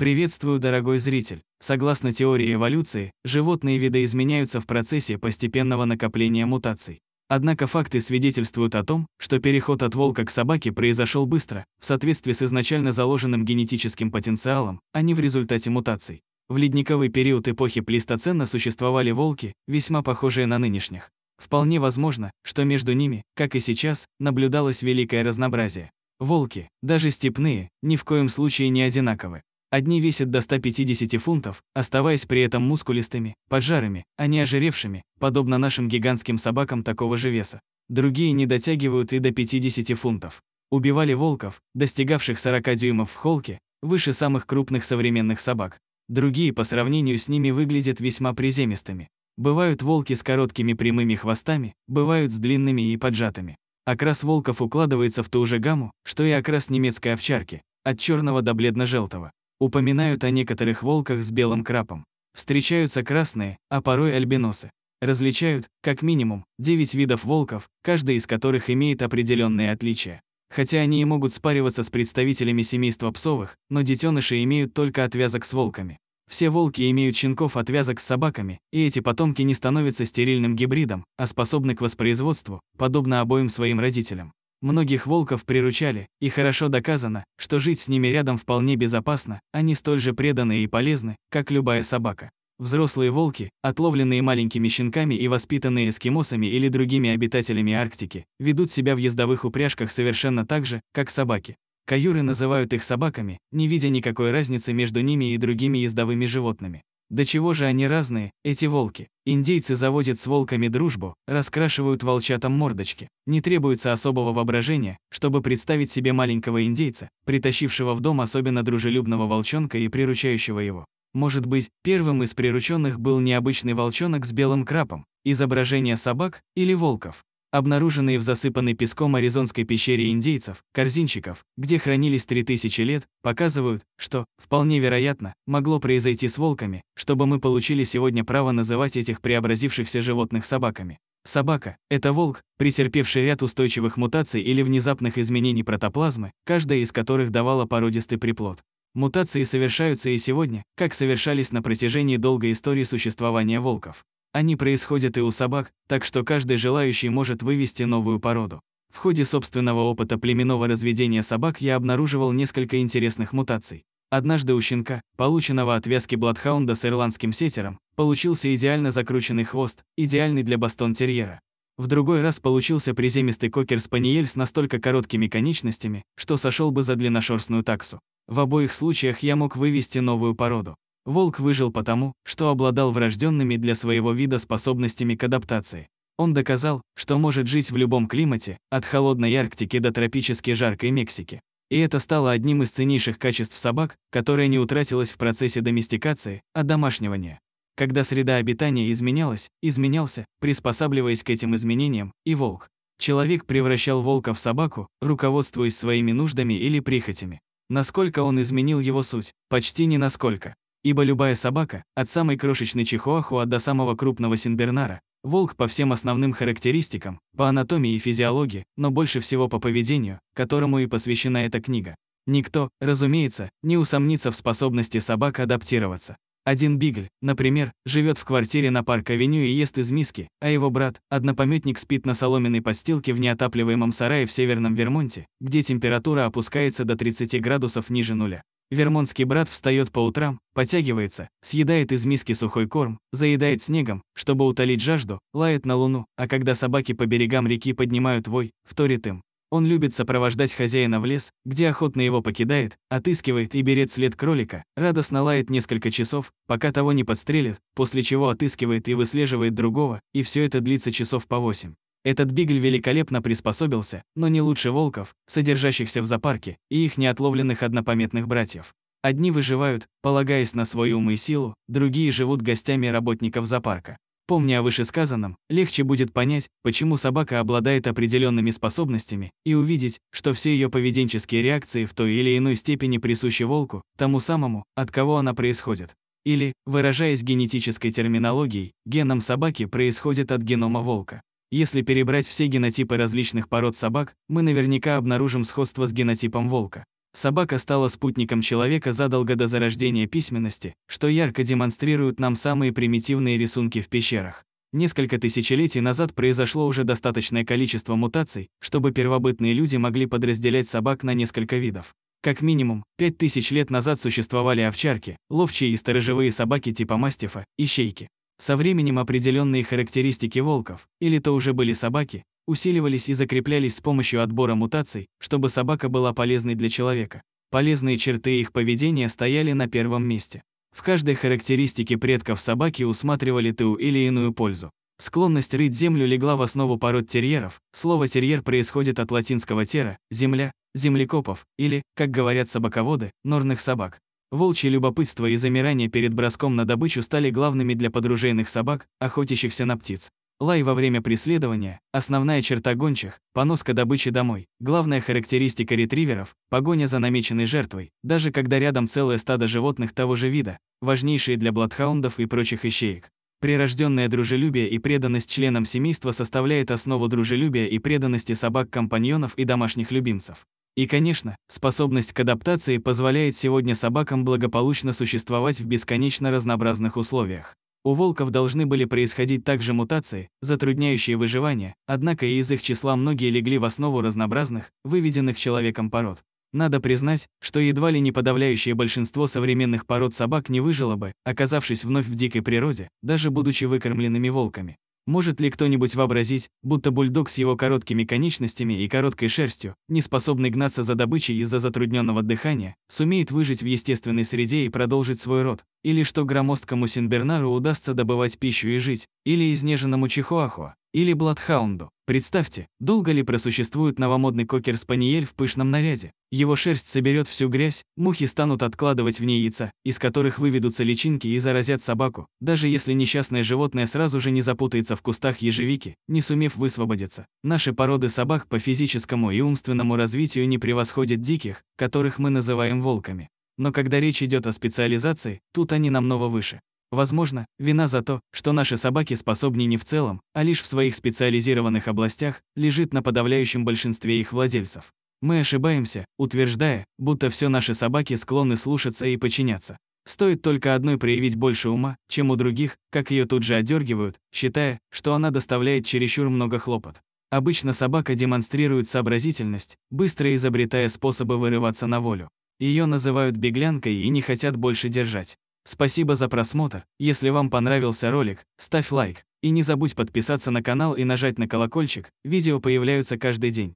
Приветствую, дорогой зритель. Согласно теории эволюции, животные видоизменяются в процессе постепенного накопления мутаций. Однако факты свидетельствуют о том, что переход от волка к собаке произошел быстро, в соответствии с изначально заложенным генетическим потенциалом, а не в результате мутаций. В ледниковый период эпохи Плейстоцена существовали волки, весьма похожие на нынешних. Вполне возможно, что между ними, как и сейчас, наблюдалось великое разнообразие. Волки, даже степные, ни в коем случае не одинаковы. Одни весят до 150 фунтов, оставаясь при этом мускулистыми, поджарыми, а не ожиревшими, подобно нашим гигантским собакам такого же веса. Другие не дотягивают и до 50 фунтов. Убивали волков, достигавших 40 дюймов в холке, выше самых крупных современных собак. Другие по сравнению с ними выглядят весьма приземистыми. Бывают волки с короткими прямыми хвостами, бывают с длинными и поджатыми. Окрас волков укладывается в ту же гамму, что и окрас немецкой овчарки, от черного до бледно-желтого. Упоминают о некоторых волках с белым крапом. Встречаются красные, а порой альбиносы. Различают, как минимум, 9 видов волков, каждый из которых имеет определенные отличия. Хотя они и могут спариваться с представителями семейства псовых, но детеныши имеют только отвязок с волками. Все волки имеют щенков отвязок с собаками, и эти потомки не становятся стерильным гибридом, а способны к воспроизводству, подобно обоим своим родителям. Многих волков приручали, и хорошо доказано, что жить с ними рядом вполне безопасно, они столь же преданы и полезны, как любая собака. Взрослые волки, отловленные маленькими щенками и воспитанные эскимосами или другими обитателями Арктики, ведут себя в ездовых упряжках совершенно так же, как собаки. Каюры называют их собаками, не видя никакой разницы между ними и другими ездовыми животными. До чего же они разные, эти волки. Индейцы заводят с волками дружбу, раскрашивают волчатам мордочки. Не требуется особого воображения, чтобы представить себе маленького индейца, притащившего в дом особенно дружелюбного волчонка и приручающего его. Может быть, первым из прирученных был необычный волчонок с белым крапом, изображение собак или волков обнаруженные в засыпанной песком Аризонской пещере индейцев, корзинчиков, где хранились 3000 лет, показывают, что, вполне вероятно, могло произойти с волками, чтобы мы получили сегодня право называть этих преобразившихся животных собаками. Собака – это волк, претерпевший ряд устойчивых мутаций или внезапных изменений протоплазмы, каждая из которых давала породистый приплод. Мутации совершаются и сегодня, как совершались на протяжении долгой истории существования волков. Они происходят и у собак, так что каждый желающий может вывести новую породу. В ходе собственного опыта племенного разведения собак я обнаруживал несколько интересных мутаций. Однажды у щенка, полученного от вязки бладхаунда с ирландским сетером, получился идеально закрученный хвост, идеальный для бастон-терьера. В другой раз получился приземистый кокер-спаниель с настолько короткими конечностями, что сошел бы за длинношерстную таксу. В обоих случаях я мог вывести новую породу. Волк выжил потому, что обладал врожденными для своего вида способностями к адаптации. Он доказал, что может жить в любом климате, от холодной Арктики до тропически жаркой Мексики. И это стало одним из ценнейших качеств собак, которое не утратилось в процессе доместикации, а домашнивания. Когда среда обитания изменялась, изменялся, приспосабливаясь к этим изменениям, и волк. Человек превращал волка в собаку, руководствуясь своими нуждами или прихотями. Насколько он изменил его суть? Почти не насколько. Ибо любая собака, от самой крошечной чихуахуа до самого крупного синбернара, волк по всем основным характеристикам, по анатомии и физиологии, но больше всего по поведению, которому и посвящена эта книга. Никто, разумеется, не усомнится в способности собак адаптироваться. Один бигль, например, живет в квартире на парк-авеню и ест из миски, а его брат, однопометник, спит на соломенной постилке в неотапливаемом сарае в северном Вермонте, где температура опускается до 30 градусов ниже нуля. Вермонтский брат встает по утрам, потягивается, съедает из миски сухой корм, заедает снегом, чтобы утолить жажду, лает на луну, а когда собаки по берегам реки поднимают вой, вторит им. Он любит сопровождать хозяина в лес, где охотно его покидает, отыскивает и берет след кролика, радостно лает несколько часов, пока того не подстрелят, после чего отыскивает и выслеживает другого, и все это длится часов по восемь. Этот бигль великолепно приспособился, но не лучше волков, содержащихся в зоопарке, и их неотловленных однопометных братьев. Одни выживают, полагаясь на свой ум и силу, другие живут гостями работников зоопарка. Помня о вышесказанном, легче будет понять, почему собака обладает определенными способностями, и увидеть, что все ее поведенческие реакции в той или иной степени присущи волку, тому самому, от кого она происходит. Или, выражаясь генетической терминологией, геном собаки происходит от генома волка. Если перебрать все генотипы различных пород собак, мы наверняка обнаружим сходство с генотипом волка. Собака стала спутником человека задолго до зарождения письменности, что ярко демонстрируют нам самые примитивные рисунки в пещерах. Несколько тысячелетий назад произошло уже достаточное количество мутаций, чтобы первобытные люди могли подразделять собак на несколько видов. Как минимум, 5000 лет назад существовали овчарки, ловчие и сторожевые собаки типа мастифа, и щейки. Со временем определенные характеристики волков, или то уже были собаки, усиливались и закреплялись с помощью отбора мутаций, чтобы собака была полезной для человека. Полезные черты их поведения стояли на первом месте. В каждой характеристике предков собаки усматривали ту или иную пользу. Склонность рыть землю легла в основу пород терьеров. Слово «терьер» происходит от латинского «тера» – «земля», «землекопов» или, как говорят собаководы, «норных собак». Волчье любопытство и замирание перед броском на добычу стали главными для подружейных собак, охотящихся на птиц. Лай во время преследования – основная черта гончих, поноска добычи домой, главная характеристика ретриверов – погоня за намеченной жертвой, даже когда рядом целое стадо животных того же вида, важнейшие для бладхаундов и прочих ищеек. Прирожденное дружелюбие и преданность членам семейства составляет основу дружелюбия и преданности собак-компаньонов и домашних любимцев. И, конечно, способность к адаптации позволяет сегодня собакам благополучно существовать в бесконечно разнообразных условиях. У волков должны были происходить также мутации, затрудняющие выживание, однако и из их числа многие легли в основу разнообразных, выведенных человеком пород. Надо признать, что едва ли не подавляющее большинство современных пород собак не выжило бы, оказавшись вновь в дикой природе, даже будучи выкормленными волками. Может ли кто-нибудь вообразить, будто бульдог с его короткими конечностями и короткой шерстью, не способный гнаться за добычей из-за затрудненного дыхания, сумеет выжить в естественной среде и продолжить свой род? Или что громоздкому Синбернару удастся добывать пищу и жить? Или изнеженному Чихуахуа? Или Бладхаунду? Представьте, долго ли просуществует новомодный кокер-спаниель в пышном наряде? Его шерсть соберет всю грязь, мухи станут откладывать в ней яйца, из которых выведутся личинки и заразят собаку, даже если несчастное животное сразу же не запутается в кустах ежевики, не сумев высвободиться. Наши породы собак по физическому и умственному развитию не превосходят диких, которых мы называем волками. Но когда речь идет о специализации, тут они намного выше. Возможно, вина за то, что наши собаки способны не в целом, а лишь в своих специализированных областях, лежит на подавляющем большинстве их владельцев. Мы ошибаемся, утверждая, будто все наши собаки склонны слушаться и подчиняться. Стоит только одной проявить больше ума, чем у других, как ее тут же отдергивают, считая, что она доставляет чересчур много хлопот. Обычно собака демонстрирует сообразительность, быстро изобретая способы вырываться на волю. Ее называют беглянкой и не хотят больше держать. Спасибо за просмотр. Если вам понравился ролик, ставь лайк. И не забудь подписаться на канал и нажать на колокольчик, видео появляются каждый день.